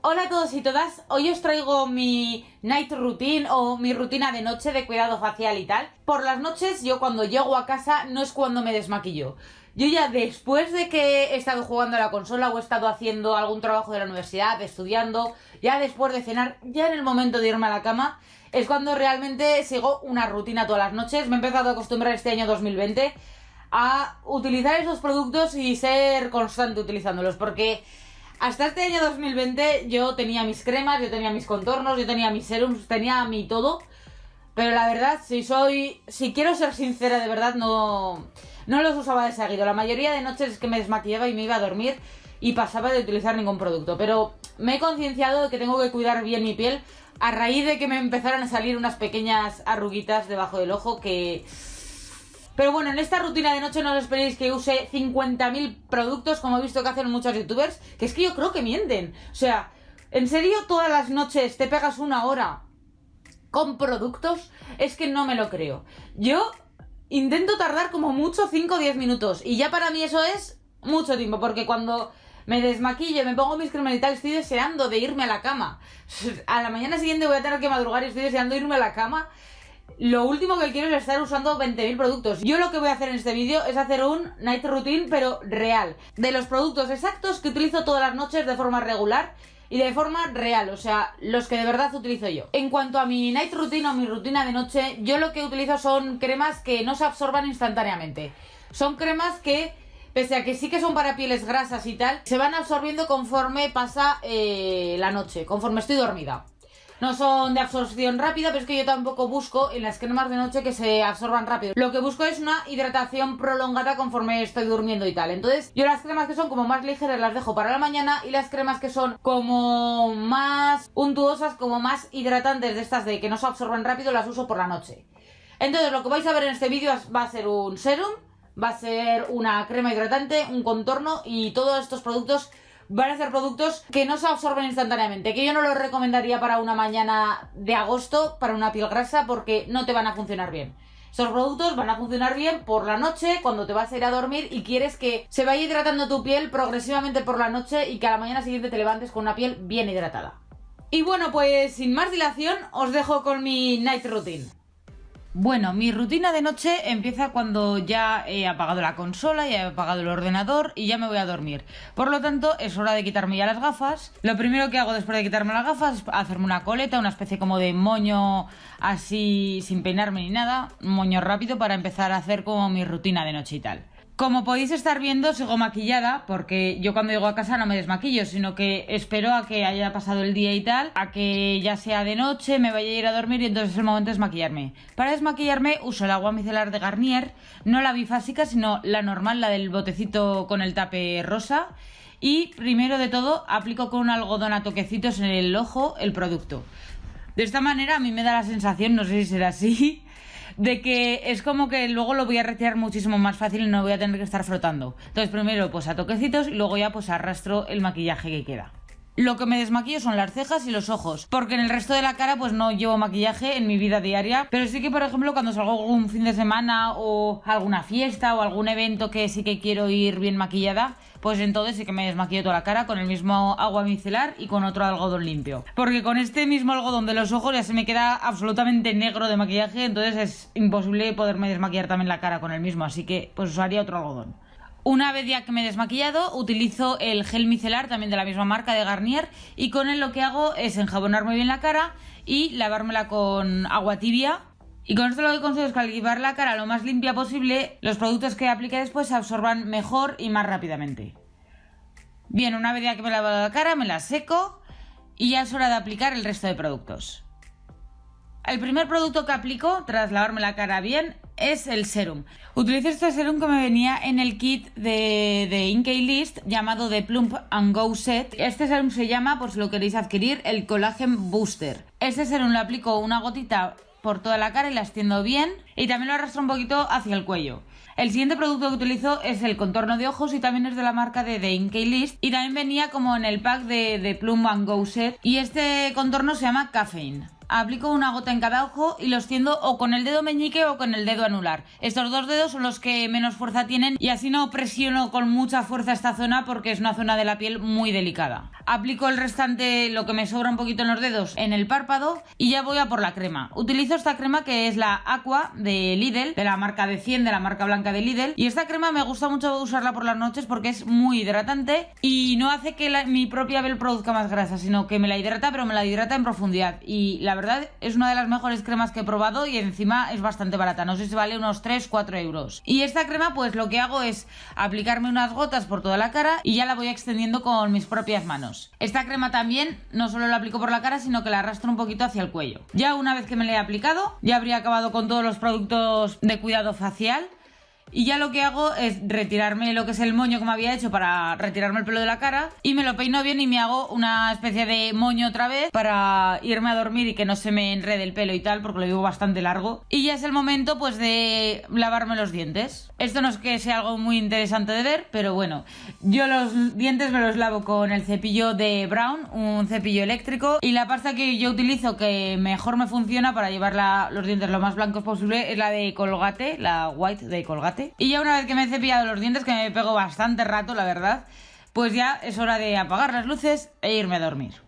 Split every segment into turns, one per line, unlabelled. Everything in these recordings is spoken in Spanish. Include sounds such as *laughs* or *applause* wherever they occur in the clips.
Hola a todos y todas, hoy os traigo mi night routine o mi rutina de noche de cuidado facial y tal. Por las noches yo cuando llego a casa no es cuando me desmaquillo. Yo ya después de que he estado jugando a la consola o he estado haciendo algún trabajo de la universidad, estudiando, ya después de cenar, ya en el momento de irme a la cama, es cuando realmente sigo una rutina todas las noches. Me he empezado a acostumbrar este año 2020 a utilizar esos productos y ser constante utilizándolos porque hasta este año 2020 yo tenía mis cremas, yo tenía mis contornos, yo tenía mis serums, tenía mi todo. Pero la verdad, si soy. Si quiero ser sincera, de verdad, no. No los usaba de seguido. La mayoría de noches es que me desmaquillaba y me iba a dormir y pasaba de utilizar ningún producto. Pero me he concienciado de que tengo que cuidar bien mi piel a raíz de que me empezaran a salir unas pequeñas arruguitas debajo del ojo que pero bueno, en esta rutina de noche no os esperéis que use 50.000 productos, como he visto que hacen muchos youtubers, que es que yo creo que mienten. O sea, ¿en serio todas las noches te pegas una hora con productos? Es que no me lo creo. Yo intento tardar como mucho 5 o 10 minutos, y ya para mí eso es mucho tiempo, porque cuando me desmaquillo, me pongo mis cremas estoy deseando de irme a la cama. *laughs* A la mañana siguiente voy a tener que madrugar y estoy deseando irme a la cama lo último que quiero es estar usando 20.000 productos. Yo lo que voy a hacer en este vídeo es hacer un night routine, pero real. De los productos exactos que utilizo todas las noches de forma regular y de forma real, o sea, los que de verdad utilizo yo. En cuanto a mi night routine o mi rutina de noche, yo lo que utilizo son cremas que no se absorban instantáneamente. Son cremas que, pese a que sí que son para pieles grasas y tal, se van absorbiendo conforme pasa eh, la noche, conforme estoy dormida no son de absorción rápida, pero es que yo tampoco busco en las cremas de noche que se absorban rápido. Lo que busco es una hidratación prolongada conforme estoy durmiendo y tal. Entonces, yo las cremas que son como más ligeras las dejo para la mañana y las cremas que son como más untuosas, como más hidratantes de estas de que no se absorban rápido, las uso por la noche. Entonces, lo que vais a ver en este vídeo va a ser un serum, va a ser una crema hidratante, un contorno y todos estos productos van a ser productos que no se absorben instantáneamente, que yo no los recomendaría para una mañana de agosto, para una piel grasa, porque no te van a funcionar bien. Esos productos van a funcionar bien por la noche, cuando te vas a ir a dormir y quieres que se vaya hidratando tu piel progresivamente por la noche y que a la mañana siguiente te levantes con una piel bien hidratada. Y bueno, pues sin más dilación, os dejo con mi night routine. Bueno, mi rutina de noche empieza cuando ya he apagado la consola, ya he apagado el ordenador y ya me voy a dormir. Por lo tanto, es hora de quitarme ya las gafas. Lo primero que hago después de quitarme las gafas es hacerme una coleta, una especie como de moño así sin peinarme ni nada, un moño rápido para empezar a hacer como mi rutina de noche y tal. Como podéis estar viendo, sigo maquillada, porque yo cuando llego a casa no me desmaquillo, sino que espero a que haya pasado el día y tal, a que ya sea de noche, me vaya a ir a dormir y entonces es el momento de desmaquillarme. Para desmaquillarme uso el agua micelar de Garnier, no la bifásica, sino la normal, la del botecito con el tape rosa. Y primero de todo aplico con un algodón a toquecitos en el ojo el producto. De esta manera a mí me da la sensación, no sé si será así, de que es como que luego lo voy a retirar muchísimo más fácil y no voy a tener que estar frotando. Entonces primero pues a toquecitos y luego ya pues arrastro el maquillaje que queda. Lo que me desmaquillo son las cejas y los ojos, porque en el resto de la cara pues no llevo maquillaje en mi vida diaria, pero sí que por ejemplo cuando salgo algún fin de semana o alguna fiesta o algún evento que sí que quiero ir bien maquillada, pues entonces sí que me desmaquillo toda la cara con el mismo agua micelar y con otro algodón limpio. Porque con este mismo algodón de los ojos ya se me queda absolutamente negro de maquillaje, entonces es imposible poderme desmaquillar también la cara con el mismo, así que pues usaría otro algodón. Una vez ya que me he desmaquillado, utilizo el gel micelar también de la misma marca de Garnier y con él lo que hago es enjabonar muy bien la cara y lavármela con agua tibia y con esto lo que consigo es que al la cara lo más limpia posible, los productos que aplique después se absorban mejor y más rápidamente. Bien, una vez ya que me he lavado la cara, me la seco y ya es hora de aplicar el resto de productos. El primer producto que aplico tras lavarme la cara bien es el serum. Utilizo este serum que me venía en el kit de, de Inkey List llamado The Plump and Go Set. Este serum se llama, por si lo queréis adquirir, el Collagen Booster. Este serum lo aplico una gotita por toda la cara y la extiendo bien y también lo arrastro un poquito hacia el cuello. El siguiente producto que utilizo es el contorno de ojos y también es de la marca de The Inkey List y también venía como en el pack de, Plum and Go Set y este contorno se llama Caffeine aplico una gota en cada ojo y los tiendo o con el dedo meñique o con el dedo anular. Estos dos dedos son los que menos fuerza tienen y así no presiono con mucha fuerza esta zona porque es una zona de la piel muy delicada. Aplico el restante, lo que me sobra un poquito en los dedos, en el párpado y ya voy a por la crema. Utilizo esta crema que es la Aqua de Lidl, de la marca de 100, de la marca blanca de Lidl. Y esta crema me gusta mucho usarla por las noches porque es muy hidratante y no hace que mi propia piel produzca más grasa, sino que me la hidrata, pero me la hidrata en profundidad. Y la verdad es una de las mejores cremas que he probado y encima es bastante barata. No sé si vale unos 3, 4 euros. Y esta crema pues lo que hago es aplicarme unas gotas por toda la cara y ya la voy extendiendo con mis propias manos. Esta crema también no solo la aplico por la cara sino que la arrastro un poquito hacia el cuello. Ya una vez que me la he aplicado ya habría acabado con todos los productos de cuidado facial y ya lo que hago es retirarme lo que es el moño que me había hecho para retirarme el pelo de la cara y me lo peino bien y me hago una especie de moño otra vez para irme a dormir y que no se me enrede el pelo y tal porque lo llevo bastante largo. Y ya es el momento pues de lavarme los dientes. Esto no es que sea algo muy interesante de ver, pero bueno, yo los dientes me los lavo con el cepillo de Brown, un cepillo eléctrico y la pasta que yo utilizo que mejor me funciona para llevar los dientes lo más blancos posible es la de Colgate, la White de Colgate y ya una vez que me he cepillado los dientes, que me pego bastante rato, la verdad, pues ya es hora de apagar las luces e irme a dormir.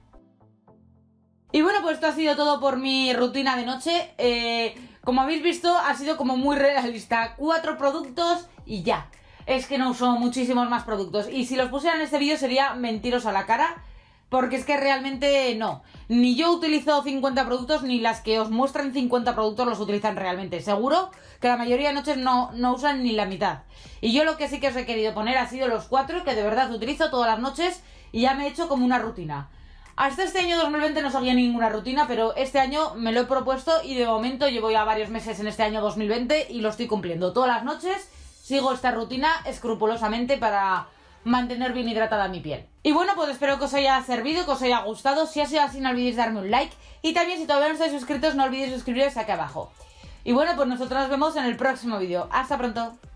Y bueno, pues esto ha sido todo por mi rutina de noche. Eh, como habéis visto, ha sido como muy realista. Cuatro productos y ya. Es que no uso muchísimos más productos. Y si los pusiera en este vídeo sería mentiros a la cara porque es que realmente no. Ni yo utilizo 50 productos, ni las que os muestran 50 productos los utilizan realmente. Seguro que la mayoría de noches no, usan ni la mitad. Y yo lo que sí que os he querido poner ha sido los cuatro que de verdad utilizo todas las noches y ya me he hecho como una rutina. Hasta este año 2020 no sabía ninguna rutina, pero este año me lo he propuesto y de momento llevo ya varios meses en este año 2020 y lo estoy cumpliendo. Todas las noches sigo esta rutina escrupulosamente para mantener bien hidratada mi piel. Y bueno, pues espero que os haya servido, que os haya gustado. Si ha sido así, no olvidéis darme un like. Y también, si todavía no estáis suscritos, no olvidéis suscribiros aquí abajo. Y bueno, pues nosotros nos vemos en el próximo vídeo. Hasta pronto.